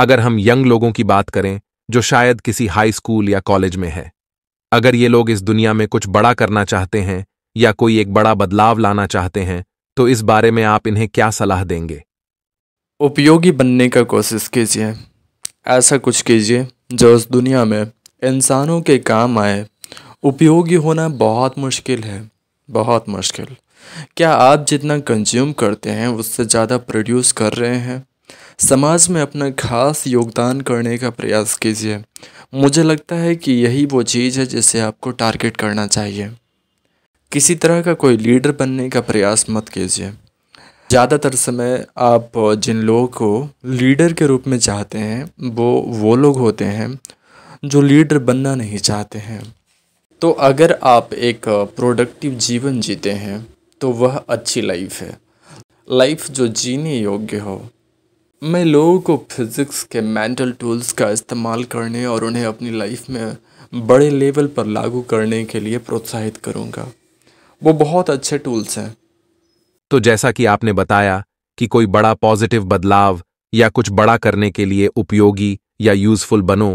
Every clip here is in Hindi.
अगर हम यंग लोगों की बात करें जो शायद किसी हाई स्कूल या कॉलेज में है अगर ये लोग इस दुनिया में कुछ बड़ा करना चाहते हैं या कोई एक बड़ा बदलाव लाना चाहते हैं तो इस बारे में आप इन्हें क्या सलाह देंगे उपयोगी बनने का कोशिश कीजिए ऐसा कुछ कीजिए जो इस दुनिया में इंसानों के काम आए उपयोगी होना बहुत मुश्किल है बहुत मुश्किल क्या आप जितना कंज्यूम करते हैं उससे ज़्यादा प्रोड्यूस कर रहे हैं समाज में अपना खास योगदान करने का प्रयास कीजिए मुझे लगता है कि यही वो चीज़ है जिसे आपको टारगेट करना चाहिए किसी तरह का कोई लीडर बनने का प्रयास मत कीजिए ज़्यादातर समय आप जिन लोगों को लीडर के रूप में चाहते हैं वो वो लोग होते हैं जो लीडर बनना नहीं चाहते हैं तो अगर आप एक प्रोडक्टिव जीवन जीते हैं तो वह अच्छी लाइफ है लाइफ जो जीने योग्य हो मैं लोगों को फिज़िक्स के मेंटल टूल्स का इस्तेमाल करने और उन्हें अपनी लाइफ में बड़े लेवल पर लागू करने के लिए प्रोत्साहित करूंगा वो बहुत अच्छे टूल्स हैं तो जैसा कि आपने बताया कि कोई बड़ा पॉजिटिव बदलाव या कुछ बड़ा करने के लिए उपयोगी या यूजफुल बनो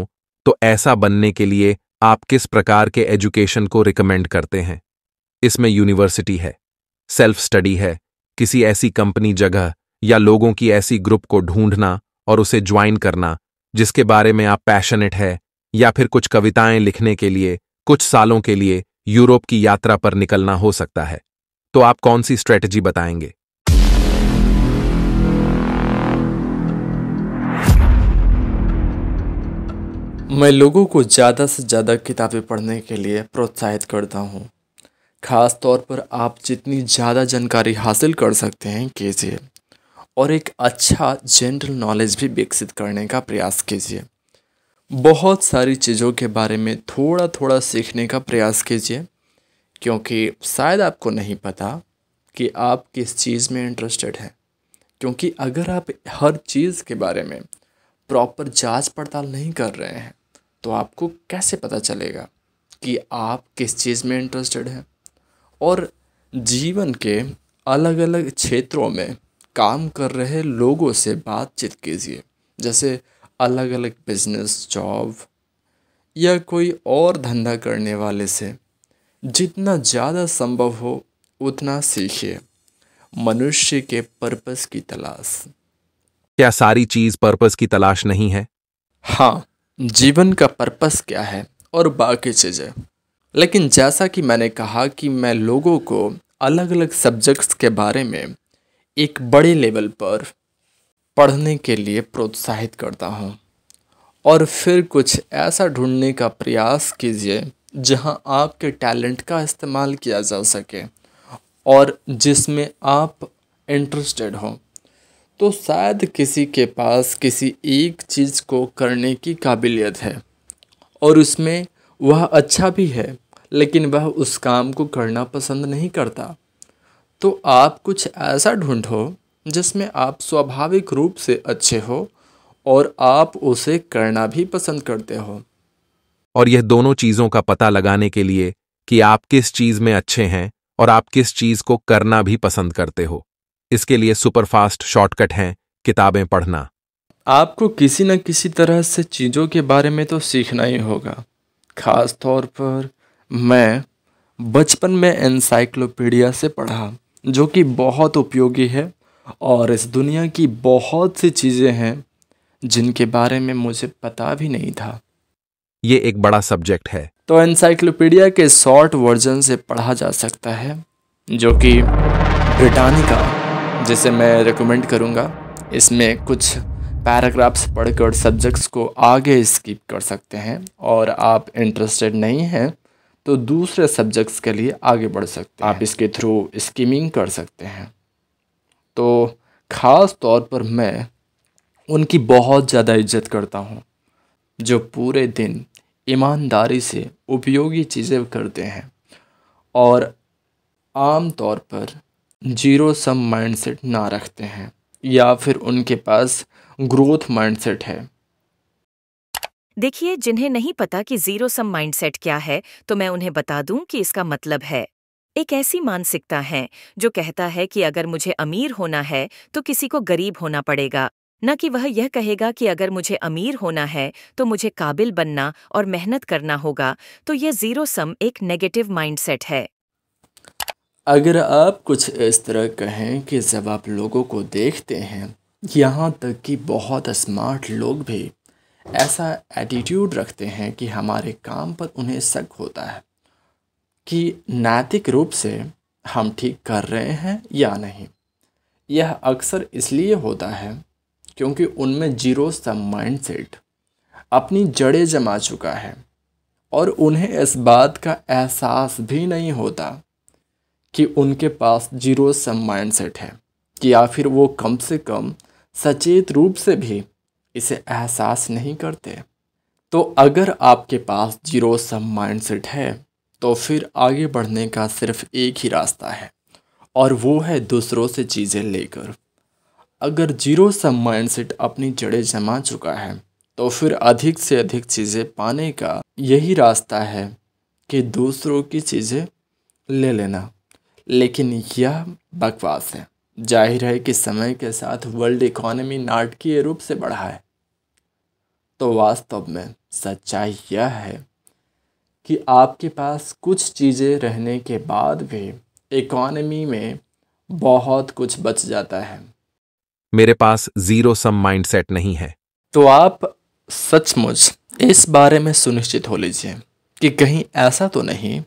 तो ऐसा बनने के लिए आप किस प्रकार के एजुकेशन को रिकमेंड करते हैं इसमें यूनिवर्सिटी है सेल्फ स्टडी है किसी ऐसी कंपनी जगह या लोगों की ऐसी ग्रुप को ढूंढना और उसे ज्वाइन करना जिसके बारे में आप पैशनेट है या फिर कुछ कविताएं लिखने के लिए कुछ सालों के लिए यूरोप की यात्रा पर निकलना हो सकता है तो आप कौन सी स्ट्रेटजी बताएंगे मैं लोगों को ज़्यादा से ज़्यादा किताबें पढ़ने के लिए प्रोत्साहित करता हूँ ख़ास तौर पर आप जितनी ज़्यादा जानकारी हासिल कर सकते हैं एल और एक अच्छा जनरल नॉलेज भी विकसित करने का प्रयास कीजिए बहुत सारी चीज़ों के बारे में थोड़ा थोड़ा सीखने का प्रयास कीजिए क्योंकि शायद आपको नहीं पता कि आप किस चीज़ में इंटरेस्टेड हैं क्योंकि अगर आप हर चीज़ के बारे में प्रॉपर जांच पड़ताल नहीं कर रहे हैं तो आपको कैसे पता चलेगा कि आप किस चीज़ में इंटरेस्टेड हैं और जीवन के अलग अलग क्षेत्रों में काम कर रहे लोगों से बातचीत कीजिए जैसे अलग अलग बिजनेस जॉब या कोई और धंधा करने वाले से जितना ज़्यादा संभव हो उतना सीखिए मनुष्य के पर्पस की तलाश क्या सारी चीज पर्पस की तलाश नहीं है हाँ जीवन का पर्पस क्या है और बाकी चीज़ें लेकिन जैसा कि मैंने कहा कि मैं लोगों को अलग अलग सब्जेक्ट्स के बारे में एक बड़े लेवल पर पढ़ने के लिए प्रोत्साहित करता हूँ और फिर कुछ ऐसा ढूंढने का प्रयास कीजिए जहाँ आपके टैलेंट का इस्तेमाल किया जा सके और जिसमें आप इंटरेस्टेड हो तो शायद किसी के पास किसी एक चीज़ को करने की काबिलियत है और उसमें वह अच्छा भी है लेकिन वह उस काम को करना पसंद नहीं करता तो आप कुछ ऐसा ढूंढो जिसमें आप स्वाभाविक रूप से अच्छे हो और आप उसे करना भी पसंद करते हो और यह दोनों चीज़ों का पता लगाने के लिए कि आप किस चीज़ में अच्छे हैं और आप किस चीज़ को करना भी पसंद करते हो इसके लिए सुपरफास्ट शॉर्टकट हैं किताबें पढ़ना आपको किसी न किसी तरह से चीज़ों के बारे में तो सीखना ही होगा ख़ास तौर पर मैं बचपन में एनसाइक्लोपीडिया से पढ़ा जो कि बहुत उपयोगी है और इस दुनिया की बहुत सी चीज़ें हैं जिनके बारे में मुझे पता भी नहीं था ये एक बड़ा सब्जेक्ट है तो एनसाइक्लोपीडिया के शॉर्ट वर्जन से पढ़ा जा सकता है जो कि ब्रिटानिका जिसे मैं रिकमेंड करूँगा इसमें कुछ पैराग्राफ्स पढ़कर सब्जेक्ट्स को आगे स्किप कर सकते हैं और आप इंटरेस्टेड नहीं हैं तो दूसरे सब्जेक्ट्स के लिए आगे बढ़ सकते हैं आप इसके थ्रू स्कीमिंग कर सकते हैं तो ख़ास तौर पर मैं उनकी बहुत ज़्यादा इज्जत करता हूँ जो पूरे दिन ईमानदारी से उपयोगी चीज़ें करते हैं और आम तौर पर जीरो सम माइंडसेट ना रखते हैं या फिर उनके पास ग्रोथ माइंडसेट है देखिए जिन्हें नहीं पता कि जीरो सम माइंडसेट क्या है तो मैं उन्हें बता दूं कि इसका मतलब है एक ऐसी मानसिकता है जो कहता है कि अगर मुझे अमीर होना है तो किसी को गरीब होना पड़ेगा न कि वह यह कहेगा कि अगर मुझे अमीर होना है तो मुझे काबिल बनना और मेहनत करना होगा तो यह जीरो सम एक नेगेटिव माइंडसेट है अगर आप कुछ इस तरह कहें कि जब आप लोगों को देखते हैं यहाँ तक कि बहुत स्मार्ट लोग भी ऐसा एटीट्यूड रखते हैं कि हमारे काम पर उन्हें शक होता है कि नैतिक रूप से हम ठीक कर रहे हैं या नहीं यह अक्सर इसलिए होता है क्योंकि उनमें जीरो सा माइंड सेट अपनी जड़ें जमा चुका है और उन्हें इस बात का एहसास भी नहीं होता कि उनके पास जीरो सम माइंड सेट है या फिर वो कम से कम सचेत रूप से भी इसे एहसास नहीं करते तो अगर आपके पास जीरो सम माइंडसेट है तो फिर आगे बढ़ने का सिर्फ एक ही रास्ता है और वो है दूसरों से चीज़ें लेकर अगर जीरो सम माइंडसेट अपनी जड़ें जमा चुका है तो फिर अधिक से अधिक चीज़ें पाने का यही रास्ता है कि दूसरों की चीज़ें ले लेना लेकिन यह बकवास है जाहिर है कि समय के साथ वर्ल्ड इकोनॉमी नाटकीय रूप से बढ़ा है तो वास्तव में सच्चाई यह है कि आपके पास कुछ चीज़ें रहने के बाद भी इकोनमी में बहुत कुछ बच जाता है मेरे पास जीरो सम माइंडसेट नहीं है तो आप सचमुच इस बारे में सुनिश्चित हो लीजिए कि कहीं ऐसा तो नहीं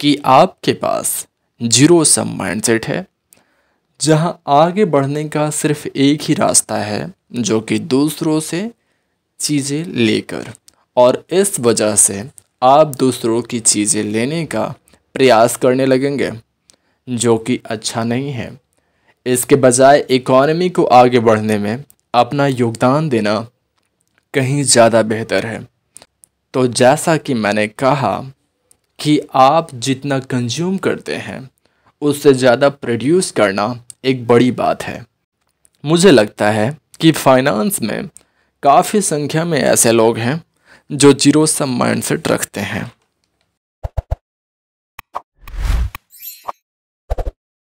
कि आपके पास जीरो सम माइंडसेट है जहां आगे बढ़ने का सिर्फ एक ही रास्ता है जो कि दूसरों से चीज़ें लेकर और इस वजह से आप दूसरों की चीज़ें लेने का प्रयास करने लगेंगे जो कि अच्छा नहीं है इसके बजाय इकॉनमी को आगे बढ़ने में अपना योगदान देना कहीं ज़्यादा बेहतर है तो जैसा कि मैंने कहा कि आप जितना कंज्यूम करते हैं उससे ज़्यादा प्रोड्यूस करना एक बड़ी बात है मुझे लगता है कि फाइनेंस में काफ़ी संख्या में ऐसे लोग हैं जो जीरो सम माइंडसेट रखते हैं